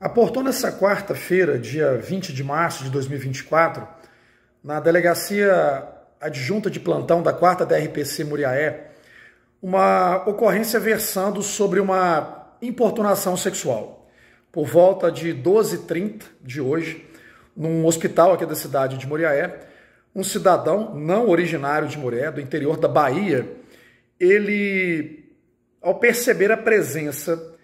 Aportou nessa quarta-feira, dia 20 de março de 2024, na delegacia adjunta de plantão da 4 DRPC Muriaé, uma ocorrência versando sobre uma importunação sexual. Por volta de 12h30 de hoje, num hospital aqui da cidade de Muriaé, um cidadão não originário de Muriaé, do interior da Bahia, ele, ao perceber a presença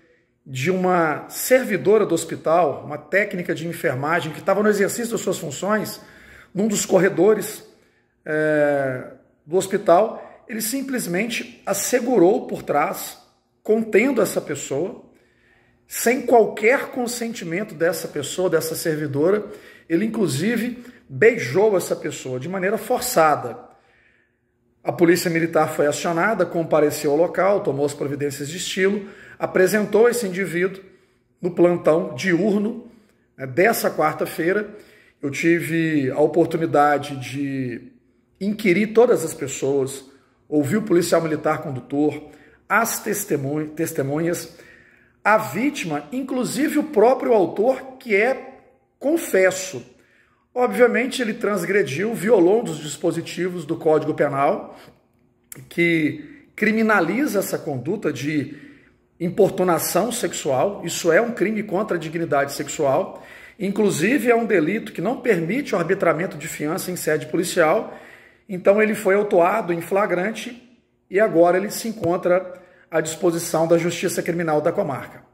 de uma servidora do hospital, uma técnica de enfermagem, que estava no exercício das suas funções, num dos corredores é, do hospital, ele simplesmente assegurou por trás, contendo essa pessoa, sem qualquer consentimento dessa pessoa, dessa servidora. Ele, inclusive, beijou essa pessoa de maneira forçada. A polícia militar foi acionada, compareceu ao local, tomou as providências de estilo, apresentou esse indivíduo no plantão diurno né, dessa quarta-feira. Eu tive a oportunidade de inquirir todas as pessoas, ouvir o policial militar condutor, as testemunhas, a vítima, inclusive o próprio autor, que é, confesso, Obviamente, ele transgrediu, violou um dos dispositivos do Código Penal, que criminaliza essa conduta de importunação sexual. Isso é um crime contra a dignidade sexual. Inclusive, é um delito que não permite o arbitramento de fiança em sede policial. Então, ele foi autuado em flagrante e agora ele se encontra à disposição da Justiça Criminal da comarca.